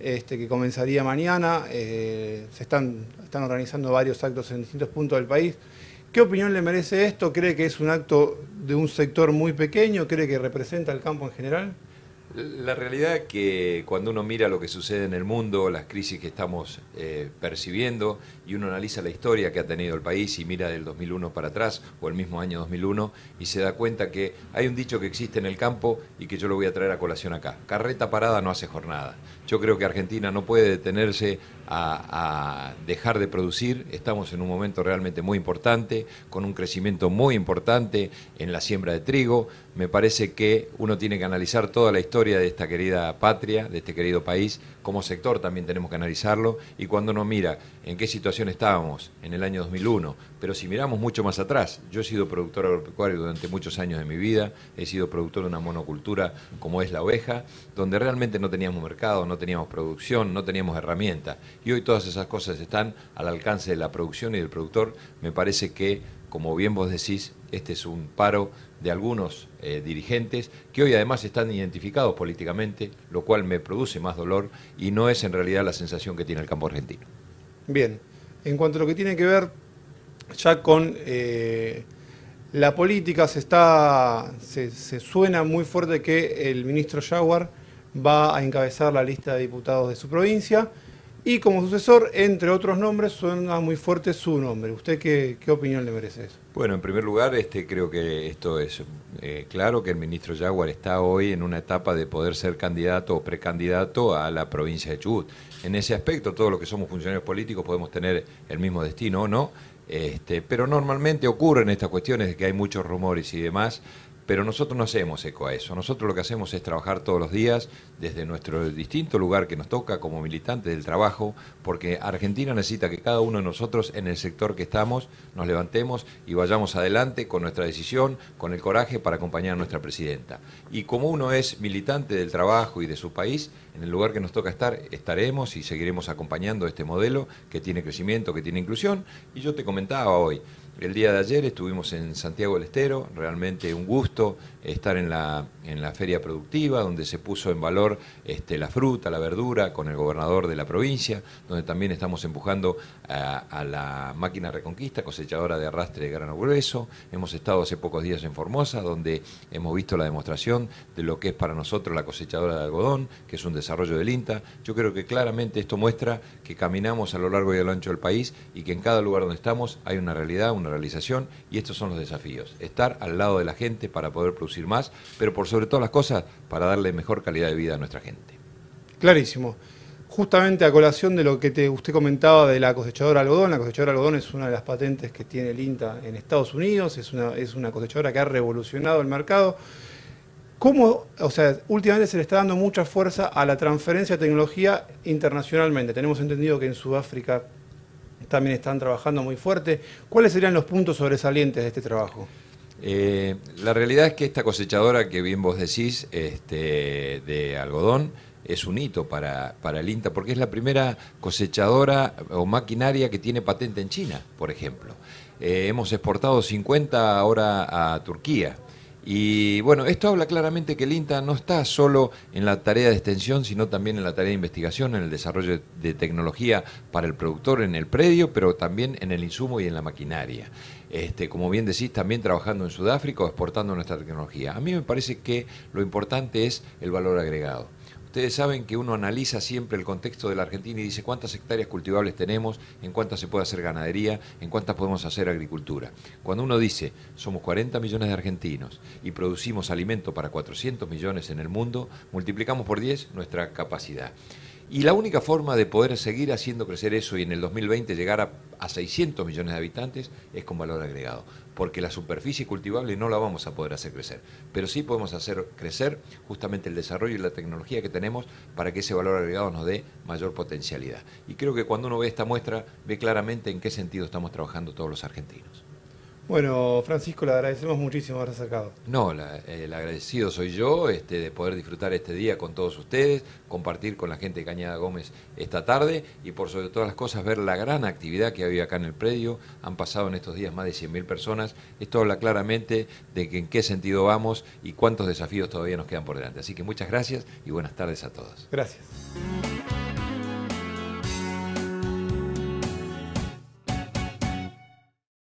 Este, que comenzaría mañana. Eh, se están, están organizando varios actos en distintos puntos del país. ¿Qué opinión le merece esto? ¿Cree que es un acto de un sector muy pequeño? ¿Cree que representa al campo en general? La realidad es que cuando uno mira lo que sucede en el mundo, las crisis que estamos eh, percibiendo, y uno analiza la historia que ha tenido el país y mira del 2001 para atrás, o el mismo año 2001, y se da cuenta que hay un dicho que existe en el campo y que yo lo voy a traer a colación acá. Carreta parada no hace jornada. Yo creo que Argentina no puede detenerse a, a dejar de producir. Estamos en un momento realmente muy importante, con un crecimiento muy importante en la siembra de trigo. Me parece que uno tiene que analizar toda la historia de esta querida patria, de este querido país, como sector también tenemos que analizarlo y cuando uno mira en qué situación estábamos en el año 2001, pero si miramos mucho más atrás, yo he sido productor agropecuario durante muchos años de mi vida, he sido productor de una monocultura como es la oveja, donde realmente no teníamos mercado, no teníamos producción, no teníamos herramientas y hoy todas esas cosas están al alcance de la producción y del productor, me parece que como bien vos decís, este es un paro de algunos eh, dirigentes que hoy además están identificados políticamente, lo cual me produce más dolor y no es en realidad la sensación que tiene el campo argentino. Bien, en cuanto a lo que tiene que ver ya con eh, la política, se, se, suena muy fuerte que el ministro Jaguar va a encabezar la lista de diputados de su provincia. Y como sucesor, entre otros nombres, suena muy fuerte su nombre. ¿Usted qué, qué opinión le merece eso? Bueno, en primer lugar, este, creo que esto es eh, claro que el ministro Jaguar está hoy en una etapa de poder ser candidato o precandidato a la provincia de Chubut. En ese aspecto, todos los que somos funcionarios políticos podemos tener el mismo destino o no, este, pero normalmente ocurren estas cuestiones de que hay muchos rumores y demás pero nosotros no hacemos eco a eso. Nosotros lo que hacemos es trabajar todos los días desde nuestro distinto lugar que nos toca como militantes del trabajo, porque Argentina necesita que cada uno de nosotros en el sector que estamos nos levantemos y vayamos adelante con nuestra decisión, con el coraje para acompañar a nuestra presidenta. Y como uno es militante del trabajo y de su país, en el lugar que nos toca estar estaremos y seguiremos acompañando este modelo que tiene crecimiento, que tiene inclusión. Y yo te comentaba hoy, el día de ayer estuvimos en Santiago del Estero, realmente un gusto estar en la, en la feria productiva, donde se puso en valor este, la fruta, la verdura, con el gobernador de la provincia, donde también estamos empujando a, la máquina Reconquista, cosechadora de arrastre de grano grueso. Hemos estado hace pocos días en Formosa, donde hemos visto la demostración de lo que es para nosotros la cosechadora de algodón, que es un desarrollo del INTA. Yo creo que claramente esto muestra que caminamos a lo largo y a lo ancho del país y que en cada lugar donde estamos hay una realidad, una realización y estos son los desafíos. Estar al lado de la gente para poder producir más, pero por sobre todas las cosas, para darle mejor calidad de vida a nuestra gente. Clarísimo. Justamente a colación de lo que usted comentaba de la cosechadora algodón, la cosechadora algodón es una de las patentes que tiene el INTA en Estados Unidos, es una, es una cosechadora que ha revolucionado el mercado. ¿Cómo, o sea, últimamente se le está dando mucha fuerza a la transferencia de tecnología internacionalmente? Tenemos entendido que en Sudáfrica también están trabajando muy fuerte. ¿Cuáles serían los puntos sobresalientes de este trabajo? Eh, la realidad es que esta cosechadora que bien vos decís este, de algodón es un hito para, el INTA porque es la primera cosechadora o maquinaria que tiene patente en China, por ejemplo. Eh, hemos exportado 50 ahora a Turquía. Y bueno, esto habla claramente que el INTA no está solo en la tarea de extensión, sino también en la tarea de investigación, en el desarrollo de tecnología para el productor en el predio, pero también en el insumo y en la maquinaria. Este, como bien decís, también trabajando en Sudáfrica o exportando nuestra tecnología. A mí me parece que lo importante es el valor agregado. Ustedes saben que uno analiza siempre el contexto de la Argentina y dice cuántas hectáreas cultivables tenemos, en cuántas se puede hacer ganadería, en cuántas podemos hacer agricultura. Cuando uno dice somos 40 millones de argentinos y producimos alimento para 400 millones en el mundo, multiplicamos por 10 nuestra capacidad. Y la única forma de poder seguir haciendo crecer eso y en el 2020 llegar a, 600 millones de habitantes es con valor agregado, porque la superficie cultivable no la vamos a poder hacer crecer, pero sí podemos hacer crecer justamente el desarrollo y la tecnología que tenemos para que ese valor agregado nos dé mayor potencialidad. Y creo que cuando uno ve esta muestra ve claramente en qué sentido estamos trabajando todos los argentinos. Bueno, Francisco, le agradecemos muchísimo haber acercado. No, eh, el agradecido soy yo este, de poder disfrutar este día con todos ustedes, compartir con la gente de Cañada Gómez esta tarde y por sobre todas las cosas ver la gran actividad que había acá en el predio. Han pasado en estos días más de 100.000 personas. Esto habla claramente de que en qué sentido vamos y cuántos desafíos todavía nos quedan por delante. Así que muchas gracias y buenas tardes a todos. Gracias.